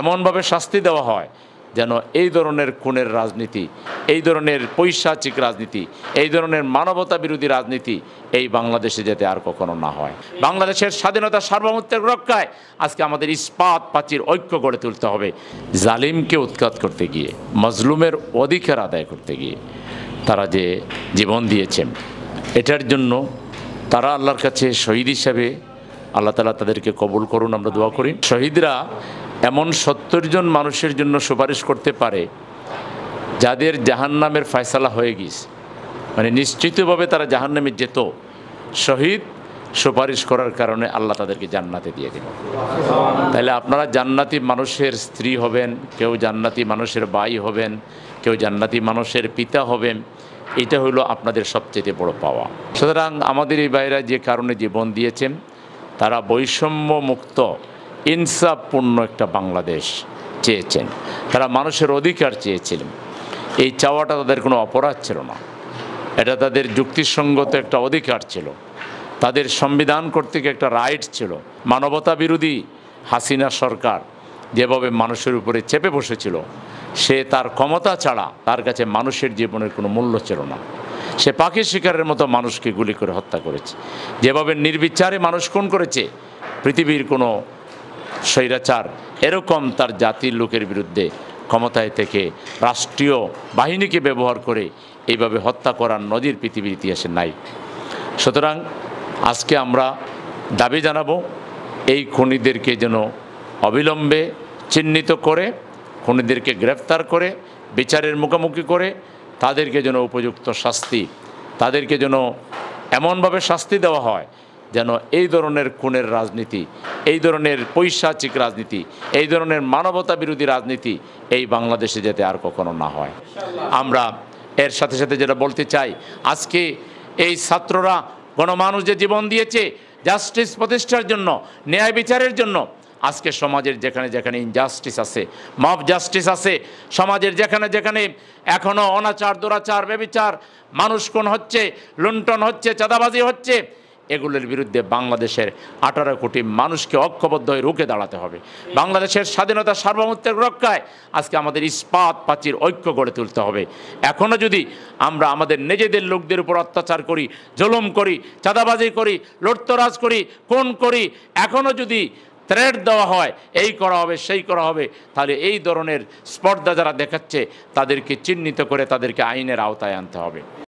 এমনভাবে শাস্তি দেওয়া হয় যেন এই ধরনের খুনের রাজনীতি এই ধরনের পৈশাচিক রাজনীতি এই ধরনের মানবতা বিরোধী রাজনীতি এই বাংলাদেশে যেতে আর কখনো না হয় বাংলাদেশের স্বাধীনতা সার্বভৌমত্বের রক্ষায় আজকে আমাদের ইস্পাত প্রাচীর ঐক্য গড়ে তুলতে হবে জালিমকে উৎখাত করতে গিয়ে মজলুমের অধিকার আদায় করতে গিয়ে তারা যে জীবন দিয়েছেন এটার জন্য তারা আল্লাহর কাছে শহীদ হিসাবে আল্লাহ তালা তাদেরকে কবুল করুন আমরা দোয়া করি শহীদরা এমন সত্তর জন মানুষের জন্য সুপারিশ করতে পারে যাদের জাহান্নামের ফয়সালা হয়ে গিয়েছে মানে নিশ্চিতভাবে তারা জাহান্নামে যেত শহীদ সুপারিশ করার কারণে আল্লাহ তাদেরকে জান্নাতে দিয়ে দিল তাহলে আপনারা জান্নাতি মানুষের স্ত্রী হবেন কেউ জান্নাতি মানুষের ভাই হবেন কেউ জান্নাতি মানুষের পিতা হবেন এটা হলো আপনাদের সবচেয়ে বড় পাওয়া সুতরাং আমাদের এই বাইরা যে কারণে জীবন দিয়েছেন তারা বৈষম্য মুক্ত ইনসাফপূর্ণ একটা বাংলাদেশ চেয়েছেন তারা মানুষের অধিকার চেয়েছিলেন এই চাওয়াটা তাদের কোনো অপরাধ ছিল না এটা তাদের যুক্তিসঙ্গত একটা অধিকার ছিল তাদের সংবিধান কর্তৃক একটা রাইট ছিল মানবতা বিরোধী হাসিনা সরকার যেভাবে মানুষের উপরে চেপে বসেছিল সে তার ক্ষমতা ছাড়া তার কাছে মানুষের জীবনের কোনো মূল্য ছিল না সে পাখি শিকারের মতো মানুষকে গুলি করে হত্যা করেছে যেভাবে নির্বিচারে মানুষ খুন করেছে পৃথিবীর কোনো স্বৈরাচার এরকম তার জাতির লোকের বিরুদ্ধে ক্ষমতায় থেকে রাষ্ট্রীয় বাহিনীকে ব্যবহার করে এইভাবে হত্যা করার নজির পৃথিবীর ইতিহাসে নাই সুতরাং আজকে আমরা দাবি জানাবো এই খুনিদেরকে যেন অবিলম্বে চিহ্নিত করে খুনিদেরকে গ্রেফতার করে বিচারের মুখোমুখি করে তাদেরকে যেন উপযুক্ত শাস্তি তাদেরকে যেন এমনভাবে শাস্তি দেওয়া হয় যেন এই ধরনের খুনের রাজনীতি এই ধরনের পৈশাচিক রাজনীতি এই ধরনের মানবতা বিরোধী রাজনীতি এই বাংলাদেশে যাতে আর কখনো না হয় আমরা এর সাথে সাথে যেটা বলতে চাই আজকে এই ছাত্ররা গণমানুষ যে জীবন দিয়েছে জাস্টিস প্রতিষ্ঠার জন্য ন্যায় বিচারের জন্য আজকে সমাজের যেখানে যেখানে ইনজাস্টিস আছে মফ জাস্টিস আছে সমাজের যেখানে যেখানে এখনও অনাচার দুরাচার বেবিচার মানুষ কোন হচ্ছে লুণ্ঠন হচ্ছে চাঁদাবাজি হচ্ছে এগুলোর বিরুদ্ধে বাংলাদেশের আঠারো কোটি মানুষকে ঐক্যবদ্ধ হয়ে রুখে দাঁড়াতে হবে বাংলাদেশের স্বাধীনতা সার্বভৌমত্বের রক্ষায় আজকে আমাদের ইস্পাত প্রাচীর ঐক্য গড়ে তুলতে হবে এখনও যদি আমরা আমাদের নিজেদের লোকদের উপর অত্যাচার করি জলম করি চাঁদাবাজি করি লড়তরাজ করি কোন করি এখনও যদি থ্রেট দেওয়া হয় এই করা হবে সেই করা হবে তাহলে এই ধরনের স্পর্ধা যারা দেখাচ্ছে তাদেরকে চিহ্নিত করে তাদেরকে আইনের আওতায় আনতে হবে